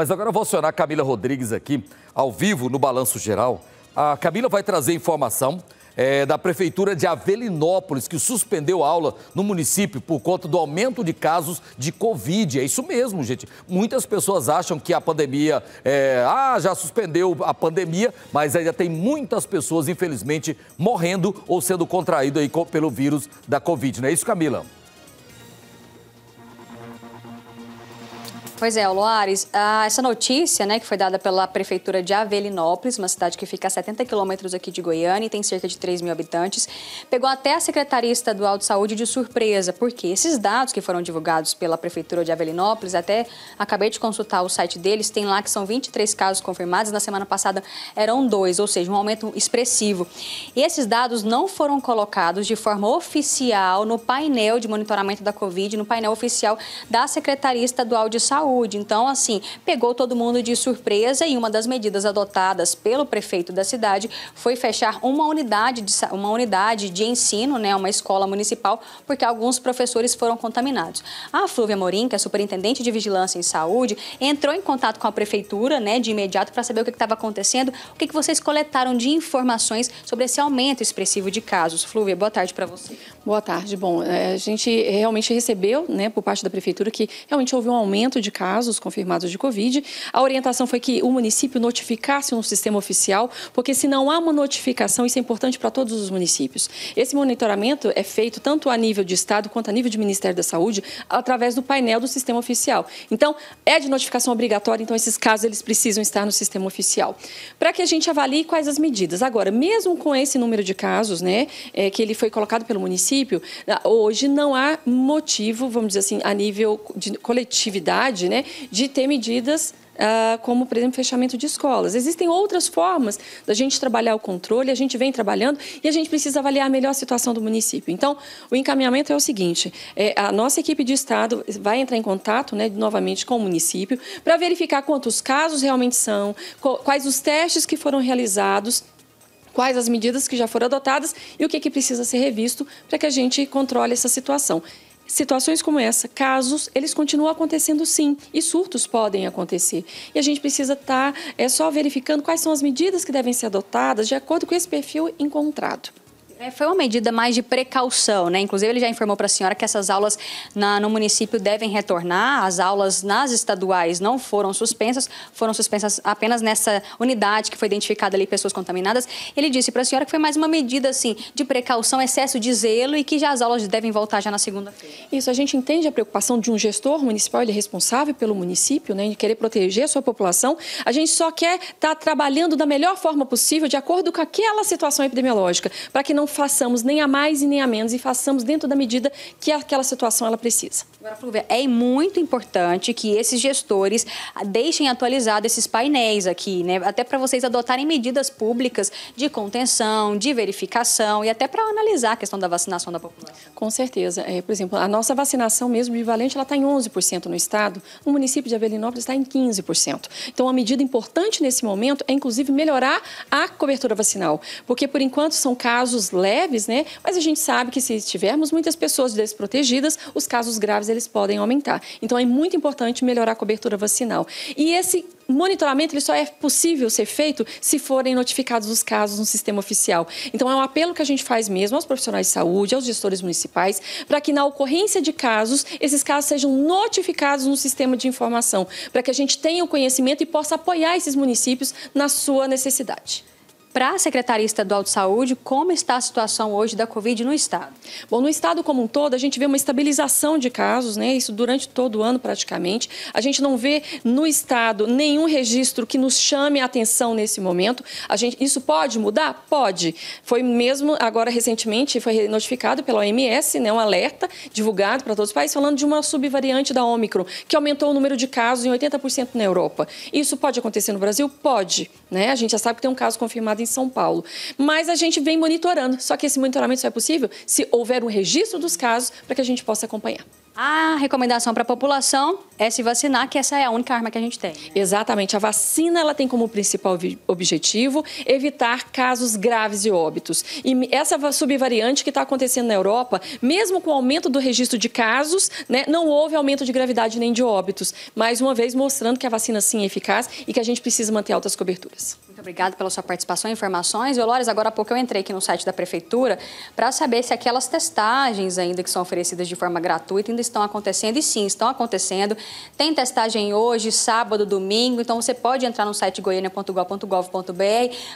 Mas agora eu vou acionar a Camila Rodrigues aqui, ao vivo, no Balanço Geral. A Camila vai trazer informação é, da Prefeitura de Avelinópolis, que suspendeu aula no município por conta do aumento de casos de Covid. É isso mesmo, gente. Muitas pessoas acham que a pandemia. É, ah, já suspendeu a pandemia, mas ainda tem muitas pessoas, infelizmente, morrendo ou sendo contraídas pelo vírus da Covid. Não é isso, Camila? Pois é, Loares, essa notícia né, que foi dada pela Prefeitura de Avelinópolis, uma cidade que fica a 70 quilômetros aqui de Goiânia e tem cerca de 3 mil habitantes, pegou até a Secretaria Estadual de Saúde de surpresa, porque esses dados que foram divulgados pela Prefeitura de Avelinópolis, até acabei de consultar o site deles, tem lá que são 23 casos confirmados, na semana passada eram dois, ou seja, um aumento expressivo. E esses dados não foram colocados de forma oficial no painel de monitoramento da Covid, no painel oficial da Secretaria Estadual de Saúde saúde. Então, assim, pegou todo mundo de surpresa e uma das medidas adotadas pelo prefeito da cidade foi fechar uma unidade de, uma unidade de ensino, né, uma escola municipal, porque alguns professores foram contaminados. A Flúvia Morim, que é superintendente de Vigilância em Saúde, entrou em contato com a prefeitura né, de imediato para saber o que estava acontecendo, o que, que vocês coletaram de informações sobre esse aumento expressivo de casos. Flúvia, boa tarde para você. Boa tarde. Bom, é, a gente realmente recebeu, né, por parte da prefeitura, que realmente houve um aumento de casos confirmados de Covid. A orientação foi que o município notificasse um sistema oficial, porque se não há uma notificação, isso é importante para todos os municípios. Esse monitoramento é feito tanto a nível de Estado quanto a nível de Ministério da Saúde, através do painel do sistema oficial. Então, é de notificação obrigatória, então esses casos eles precisam estar no sistema oficial. Para que a gente avalie quais as medidas. Agora, mesmo com esse número de casos, né, é, que ele foi colocado pelo município, hoje não há motivo, vamos dizer assim, a nível de coletividade, né, de ter medidas Uh, como, por exemplo, fechamento de escolas. Existem outras formas da gente trabalhar o controle, a gente vem trabalhando e a gente precisa avaliar melhor a situação do município. Então, o encaminhamento é o seguinte: é, a nossa equipe de Estado vai entrar em contato né, novamente com o município para verificar quantos casos realmente são, quais os testes que foram realizados quais as medidas que já foram adotadas e o que, é que precisa ser revisto para que a gente controle essa situação situações como essa, casos, eles continuam acontecendo sim, e surtos podem acontecer. E a gente precisa estar tá, é, só verificando quais são as medidas que devem ser adotadas de acordo com esse perfil encontrado. É, foi uma medida mais de precaução, né? Inclusive, ele já informou para a senhora que essas aulas na, no município devem retornar. As aulas nas estaduais não foram suspensas, foram suspensas apenas nessa unidade que foi identificada ali pessoas contaminadas. Ele disse para a senhora que foi mais uma medida, assim, de precaução, excesso de zelo e que já as aulas devem voltar já na segunda-feira. Isso, a gente entende a preocupação de um gestor municipal, ele é responsável pelo município, né? De querer proteger a sua população. A gente só quer estar tá trabalhando da melhor forma possível, de acordo com aquela situação epidemiológica, para que não façamos nem a mais e nem a menos e façamos dentro da medida que aquela situação ela precisa. Agora, Flúvia, é muito importante que esses gestores deixem atualizados esses painéis aqui, né? Até para vocês adotarem medidas públicas de contenção, de verificação e até para analisar a questão da vacinação da população. Com certeza. É, por exemplo, a nossa vacinação mesmo bivalente, ela está em 11% no estado, o município de Avelinópolis está em 15%. Então, uma medida importante nesse momento é, inclusive, melhorar a cobertura vacinal, porque, por enquanto, são casos leves, né? Mas a gente sabe que se tivermos muitas pessoas desprotegidas, os casos graves eles podem aumentar. Então é muito importante melhorar a cobertura vacinal. E esse monitoramento ele só é possível ser feito se forem notificados os casos no sistema oficial. Então é um apelo que a gente faz mesmo aos profissionais de saúde, aos gestores municipais, para que na ocorrência de casos, esses casos sejam notificados no sistema de informação, para que a gente tenha o conhecimento e possa apoiar esses municípios na sua necessidade para a Secretaria Estadual de Saúde, como está a situação hoje da Covid no Estado? Bom, no Estado como um todo, a gente vê uma estabilização de casos, né? Isso durante todo o ano praticamente. A gente não vê no Estado nenhum registro que nos chame a atenção nesse momento. A gente, isso pode mudar? Pode. Foi mesmo agora recentemente, foi notificado pela OMS, né? Um alerta divulgado para todos os países, falando de uma subvariante da Omicron, que aumentou o número de casos em 80% na Europa. Isso pode acontecer no Brasil? Pode, né? A gente já sabe que tem um caso confirmado em São Paulo. Mas a gente vem monitorando, só que esse monitoramento só é possível se houver um registro dos casos para que a gente possa acompanhar. A recomendação para a população é se vacinar, que essa é a única arma que a gente tem. Né? Exatamente. A vacina ela tem como principal objetivo evitar casos graves e óbitos. E essa subvariante que está acontecendo na Europa, mesmo com o aumento do registro de casos, né, não houve aumento de gravidade nem de óbitos. Mais uma vez mostrando que a vacina sim é eficaz e que a gente precisa manter altas coberturas. Muito obrigada pela sua participação e informações. Olóris. agora há pouco eu entrei aqui no site da Prefeitura para saber se aquelas testagens ainda que são oferecidas de forma gratuita ainda estão acontecendo. E sim, estão acontecendo. Tem testagem hoje, sábado, domingo. Então você pode entrar no site goiania.gov.br,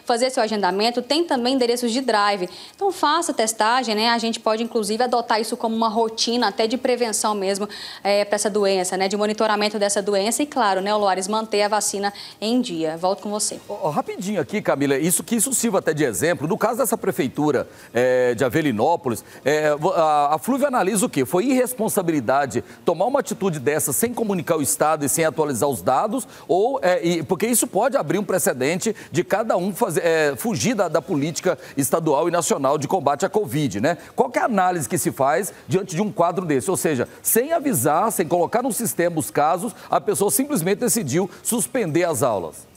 fazer seu agendamento. Tem também endereços de drive. Então faça testagem, né? A gente pode, inclusive, adotar isso como uma rotina até de prevenção mesmo é, para essa doença, né? De monitoramento dessa doença. E claro, né, Olóris, manter a vacina em dia. Volto com você. Oh, oh, rapidinho rapidinho aqui, Camila, isso que isso sirva até de exemplo. No caso dessa prefeitura é, de Avelinópolis, é, a, a analisa o quê? Foi irresponsabilidade tomar uma atitude dessa sem comunicar o Estado e sem atualizar os dados, ou é, e, porque isso pode abrir um precedente de cada um fazer, fugir da, da, política estadual e nacional de combate à Covid, né? Qual é a análise que se faz diante de um quadro desse? Ou seja, sem avisar, sem colocar no sistema os casos, a pessoa simplesmente decidiu suspender as aulas.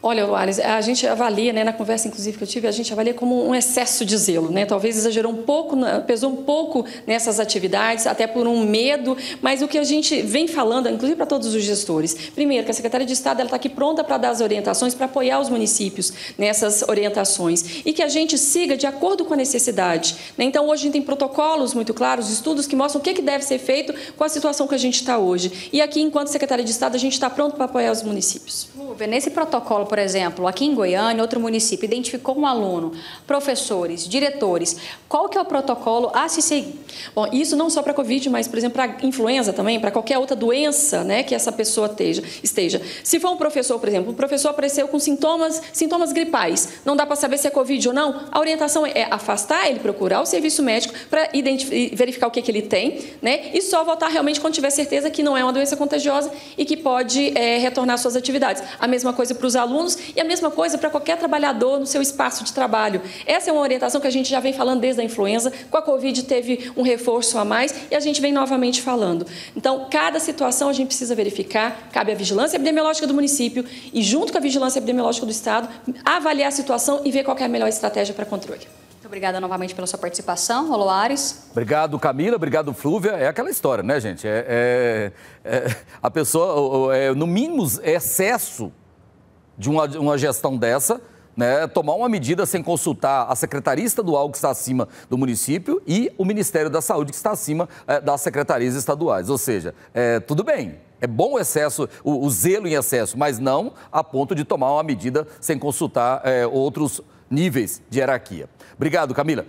Olha, Luares, a gente avalia, né, na conversa inclusive que eu tive, a gente avalia como um excesso de zelo, né? Talvez exagerou um pouco, pesou um pouco nessas atividades, até por um medo, mas o que a gente vem falando, inclusive para todos os gestores, primeiro, que a Secretaria de Estado está aqui pronta para dar as orientações, para apoiar os municípios nessas orientações e que a gente siga de acordo com a necessidade. Né? Então, hoje a gente tem protocolos muito claros, estudos que mostram o que, que deve ser feito com a situação que a gente está hoje. E aqui, enquanto Secretaria de Estado, a gente está pronto para apoiar os municípios. Nesse protocolo por exemplo, aqui em Goiânia, outro município, identificou um aluno, professores, diretores, qual que é o protocolo a se seguir? Bom, isso não só para Covid, mas, por exemplo, para influenza também, para qualquer outra doença né, que essa pessoa esteja, esteja. Se for um professor, por exemplo, o professor apareceu com sintomas, sintomas gripais, não dá para saber se é Covid ou não, a orientação é afastar ele, procurar o serviço médico para verificar o que, que ele tem, né? E só voltar realmente quando tiver certeza que não é uma doença contagiosa e que pode é, retornar às suas atividades. A mesma coisa para os alunos alunos e a mesma coisa para qualquer trabalhador no seu espaço de trabalho. Essa é uma orientação que a gente já vem falando desde a influenza, com a Covid teve um reforço a mais e a gente vem novamente falando. Então, cada situação a gente precisa verificar, cabe à vigilância epidemiológica do município e, junto com a vigilância epidemiológica do Estado, avaliar a situação e ver qual é a melhor estratégia para controle. Muito obrigada novamente pela sua participação, Rolo Ares. Obrigado, Camila. Obrigado, Flúvia. É aquela história, né, gente? É, é, é a pessoa, é, no mínimo, é excesso de uma, uma gestão dessa, né, tomar uma medida sem consultar a Secretaria Estadual que está acima do município e o Ministério da Saúde que está acima é, das secretarias estaduais. Ou seja, é, tudo bem, é bom o excesso, o, o, zelo em excesso, mas não a ponto de tomar uma medida sem consultar é, outros níveis de hierarquia. Obrigado, Camila.